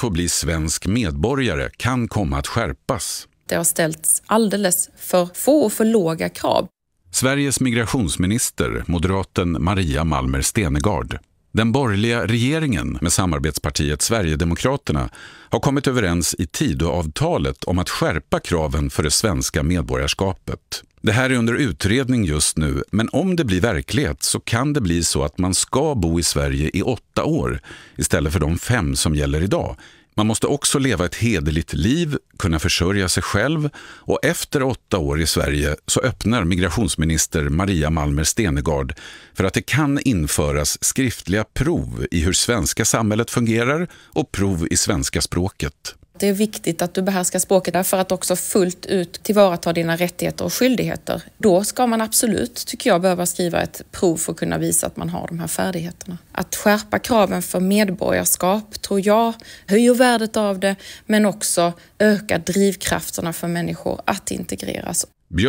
få bli svensk medborgare kan komma att skärpas. Det har ställts alldeles för få och för låga krav. Sveriges migrationsminister, moderaten Maria Malmer Stenegard. Den borgerliga regeringen med samarbetspartiet Sverigedemokraterna har kommit överens i Tidöavtalet om att skärpa kraven för det svenska medborgarskapet. Det här är under utredning just nu, men om det blir verklighet så kan det bli så att man ska bo i Sverige i åtta år istället för de fem som gäller idag. Man måste också leva ett hederligt liv, kunna försörja sig själv och efter åtta år i Sverige så öppnar migrationsminister Maria Malmer Stenegard för att det kan införas skriftliga prov i hur svenska samhället fungerar och prov i svenska språket det är viktigt att du behärskar språket för att också fullt ut tillvarata dina rättigheter och skyldigheter. Då ska man absolut, tycker jag, behöva skriva ett prov för att kunna visa att man har de här färdigheterna. Att skärpa kraven för medborgarskap tror jag höjer värdet av det, men också ökar drivkrafterna för människor att integreras. Björn